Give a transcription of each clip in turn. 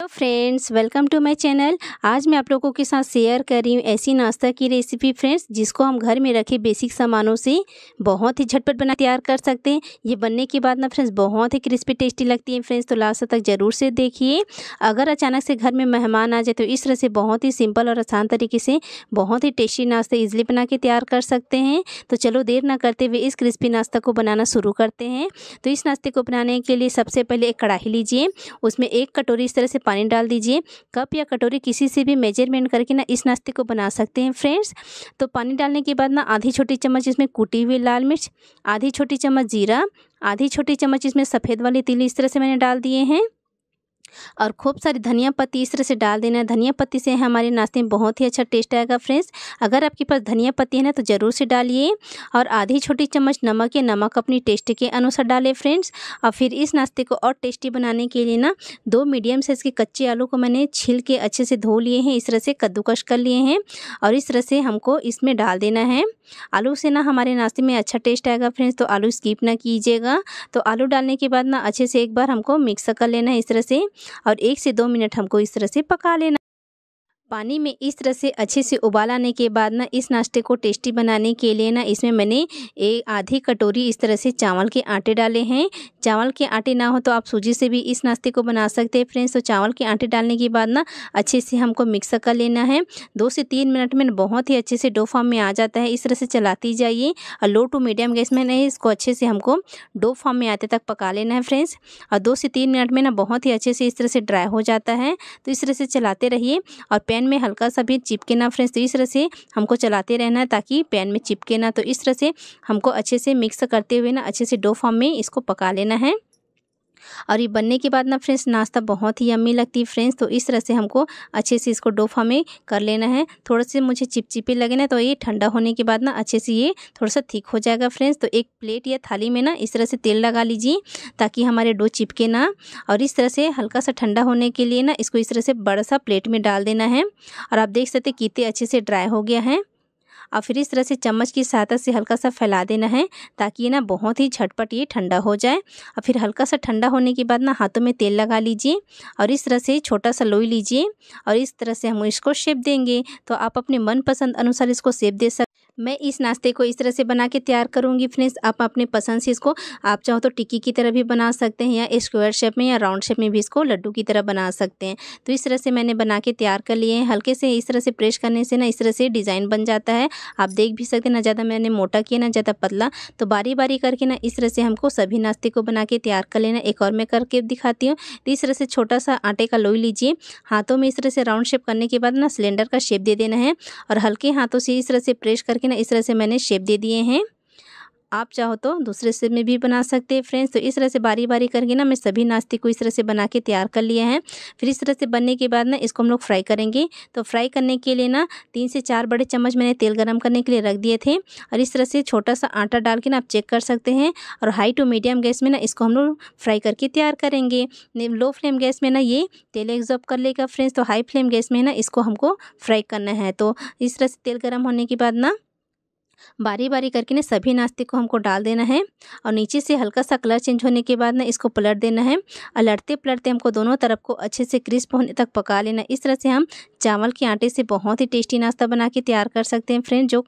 hello friends welcome to my channel आज मैं आप लोगों के साथ शेयर कर रही हूँ ऐसी नाश्ता की रेसिपी फ्रेंड्स जिसको हम घर में रखे बेसिक सामानों से बहुत ही झटपट बना तैयार कर सकते हैं ये बनने के बाद ना फ्रेंड्स बहुत ही क्रिस्पी टेस्टी लगती है फ्रेंड्स तो लास्ट तक ज़रूर से देखिए अगर अचानक से घर में मेहमान आ जाए तो इस तरह से बहुत ही सिंपल और आसान तरीके से बहुत ही टेस्टी नाश्ता ईजिली बना के तैयार कर सकते हैं तो चलो देर ना करते हुए इस क्रिस्पी नाश्ता को बनाना शुरू करते हैं तो इस नाश्ते को बनाने के लिए सबसे पहले एक कढ़ाई लीजिए उसमें एक कटोरी इस तरह से पानी डाल दीजिए कप या कटोरी किसी से भी मेजरमेंट करके ना इस नाश्ते को बना सकते हैं फ्रेंड्स तो पानी डालने के बाद ना आधी छोटी चम्मच इसमें कूटी हुई लाल मिर्च आधी छोटी चम्मच जीरा आधी छोटी चम्मच इसमें सफ़ेद वाली तिल इस तरह से मैंने डाल दिए हैं और खूब सारी धनिया पत्ती इस तरह से डाल देना धनिया पत्ती से हमारे नाश्ते में बहुत ही अच्छा टेस्ट आएगा फ्रेंड्स अगर आपके पास धनिया पत्ती है ना तो ज़रूर से डालिए और आधी छोटी चम्मच नमक या नमक अपनी टेस्ट के अनुसार डालें फ्रेंड्स और फिर इस नाश्ते को और टेस्टी बनाने के लिए ना दो मीडियम साइज़ के कच्चे आलू को मैंने छिल के अच्छे से धो लिए हैं इस तरह से कद्दूकश कर लिए हैं और इस तरह से हमको इसमें डाल देना है आलू से ना हमारे नाश्ते में अच्छा टेस्ट आएगा फ्रेंड्स तो आलू स्कीप ना कीजिएगा तो आलू डालने के बाद ना अच्छे से एक बार हमको मिक्स कर लेना है इस तरह से और एक से दो मिनट हमको इस तरह से पका लेना पानी में इस तरह से अच्छे से उबाल आने के बाद ना इस नाश्ते को टेस्टी बनाने के लिए ना इसमें मैंने एक आधी कटोरी इस तरह से चावल के आटे डाले हैं चावल के आटे ना हो तो आप सूजी से भी इस नाश्ते को बना सकते हैं फ्रेंड्स तो चावल के आटे डालने के बाद ना अच्छे से हमको मिक्स कर लेना है दो से तीन मिनट में बहुत ही अच्छे से डो फॉर्म में आ जाता है इस तरह से चलाती जाइए और लो टू मीडियम गैस में नहीं इसको अच्छे से हमको डो फॉर्म में आते तक पका लेना है फ्रेंड्स और दो से तीन मिनट में ना बहुत ही अच्छे से इस तरह से ड्राई हो जाता है तो इस तरह से चलाते रहिए और पैन में हल्का सा भी चिपके ना फ्रेंड्स तो इस तरह से हमको चलाते रहना है ताकि पैन में चिपके ना तो इस तरह से हमको अच्छे से मिक्स करते हुए ना अच्छे से डो फॉर्म में इसको पका लेना है और ये बनने के बाद ना फ्रेंड्स नाश्ता बहुत ही अम्मी लगती है फ्रेंड्स तो इस तरह से हमको अच्छे से इसको डोफ हमें कर लेना है थोड़ा से मुझे चिपचिपे लगे ना तो ये ठंडा होने के बाद ना अच्छे से ये थोड़ा सा थिक हो जाएगा फ्रेंड्स तो एक प्लेट या थाली में ना इस तरह से तेल लगा लीजिए ताकि हमारे डो चिपके ना और इस तरह से हल्का सा ठंडा होने के लिए ना इसको इस तरह से बड़ा सा प्लेट में डाल देना है और आप देख सकते कितने अच्छे से ड्राई हो गया है और फिर इस तरह से चम्मच की सहायता से हल्का सा फैला देना है ताकि ना बहुत ही झटपट ये ठंडा हो जाए और फिर हल्का सा ठंडा होने के बाद ना हाथों में तेल लगा लीजिए और इस तरह से छोटा सा लोई लीजिए और इस तरह से हम इसको शेप देंगे तो आप अपने मनपसंद अनुसार इसको शेप दे सकते मैं इस नाश्ते को इस तरह से बना के तैयार करूँगी फ्रेंड्स आप अपने पसंद से इसको आप चाहो तो टिक्की की तरह भी बना सकते हैं या स्क्वायर शेप में या राउंड शेप में भी इसको लड्डू की तरह बना सकते हैं तो इस तरह से मैंने बना के तैयार कर लिए हैं हल्के से इस तरह से प्रेस करने से ना इस तरह से डिज़ाइन बन जाता है आप देख भी सकते हैं ना ज़्यादा मैंने मोटा किया ना ज़्यादा पतला तो बारी बारी करके ना इस तरह से हमको सभी नाश्ते को बना के तैयार कर लेना एक और मैं करके दिखाती हूँ तो इस तरह से छोटा सा आटे का लोई लीजिए हाथों में इस तरह से राउंड शेप करने के बाद ना सिलेंडर का शेप दे देना है और हल्के हाथों से इस तरह से प्रेस करके देखिए ना इस तरह से मैंने शेप दे दिए हैं आप चाहो तो दूसरे शेप में भी बना सकते हैं फ्रेंड्स तो इस तरह से बारी बारी करके ना मैं सभी नाश्ते को इस तरह से बना के तैयार कर लिया है फिर इस तरह से बनने के बाद ना इसको हम लोग फ्राई करेंगे तो फ्राई करने के लिए ना तीन से चार बड़े चम्मच मैंने तेल गर्म करने के लिए रख दिए थे और इस तरह से छोटा सा आटा डाल के ना आप चेक कर सकते हैं और हाई टू मीडियम गैस में ना इसको हम लोग फ्राई करके तैयार करेंगे लो फ्लेम गैस में ना ये तेल एग्जॉर्ब कर लेगा फ्रेंड्स तो हाई फ्लेम गैस में ना इसको हमको फ्राई करना है तो इस तरह से तेल गर्म होने के बाद ना बारी बारी करके ना सभी नाश्ते को हमको डाल देना है और नीचे से हल्का सा कलर चेंज होने के बाद ना इसको पलट देना है और लड़ते पलटते हमको दोनों तरफ को अच्छे से क्रिस्प होने तक पका लेना इस तरह से हम चावल के आटे से बहुत ही टेस्टी नाश्ता बना के तैयार कर सकते हैं फ्रेंड जो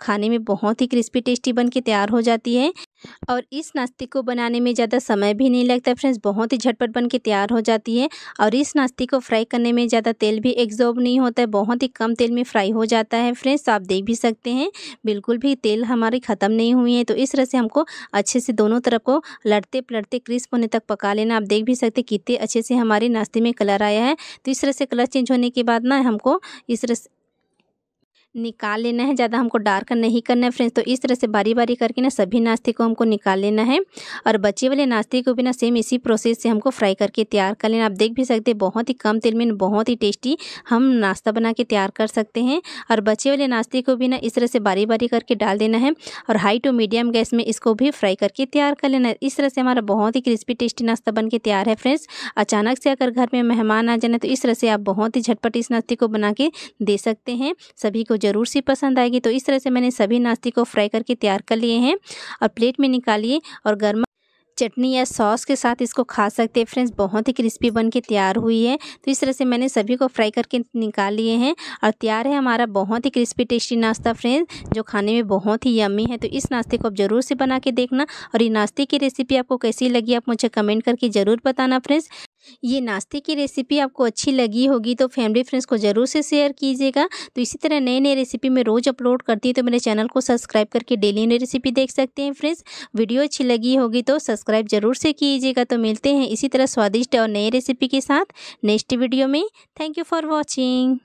खाने में बहुत ही क्रिस्पी टेस्टी बन के तैयार हो जाती है और इस नाश्ते को बनाने में ज़्यादा समय भी नहीं लगता फ्रेंड्स बहुत ही झटपट बन के तैयार हो जाती है और इस नाश्ते को फ्राई करने में ज़्यादा तेल भी एग्जॉर्ब नहीं होता है बहुत ही कम तेल में फ्राई हो जाता है फ्रेंड्स आप देख भी सकते हैं बिल्कुल भी तेल हमारी ख़त्म नहीं हुई है तो इस तरह से हमको अच्छे से दोनों तरफ को लड़ते पलटते क्रिस्प होने तक पका लेना आप देख भी सकते कितने अच्छे से हमारे नाश्ते में कलर आया है तो इस तरह से कलर चेंज होने के बाद ना हमको इस तरह निकाल लेना है ज़्यादा हमको डार्क नहीं करना है फ्रेंड्स तो इस तरह से बारी बारी करके ना सभी नाश्ते को हमको निकाल लेना है और बचे वाले नाश्ते को भी ना सेम इसी प्रोसेस से हमको फ्राई करके तैयार कर लेना आप देख भी सकते हैं बहुत ही कम तेल में बहुत ही टेस्टी हम नाश्ता बना के तैयार कर सकते हैं और बचे वाले नाश्ते को भी ना इस तरह से बारी बारी करके डाल देना है और हाई टू मीडियम गैस में इसको भी फ्राई करके तैयार कर लेना है इस तरह से हमारा बहुत ही क्रिस्पी टेस्टी नाश्ता बन के तैयार है फ्रेंड्स अचानक से अगर घर में मेहमान आ जाना तो इस तरह से आप बहुत ही झटपट इस नाश्ते को बना के दे सकते हैं सभी को ज़रूर सी पसंद आएगी तो इस तरह से मैंने सभी नाश्ते को फ्राई करके तैयार कर लिए हैं और प्लेट में निकालिए और गर्मा चटनी या सॉस के साथ इसको खा सकते हैं फ्रेंड्स बहुत ही क्रिस्पी बन के तैयार हुई है तो इस तरह से मैंने सभी को फ्राई करके निकाल लिए हैं और तैयार है हमारा बहुत ही क्रिस्पी टेस्टी नाश्ता फ्रेंड्स जो खाने में बहुत ही यम्मी है तो इस नाश्ते को आप ज़रूर से बना के देखना और ये नाश्ते की रेसिपी आपको कैसी लगी आप मुझे कमेंट करके ज़रूर बताना फ्रेंड्स ये नाश्ते की रेसिपी आपको अच्छी लगी होगी तो फैमिली फ्रेंड्स को ज़रूर से शेयर कीजिएगा तो इसी तरह नए नए रेसिपी मैं रोज़ अपलोड करती हूँ तो मेरे चैनल को सब्सक्राइब करके डेली नई रेसिपी देख सकते हैं फ्रेंड्स वीडियो अच्छी लगी होगी तो सब्सक्राइब ज़रूर से कीजिएगा तो मिलते हैं इसी तरह स्वादिष्ट और नए रेसिपी के साथ नेक्स्ट वीडियो में थैंक यू फॉर वॉचिंग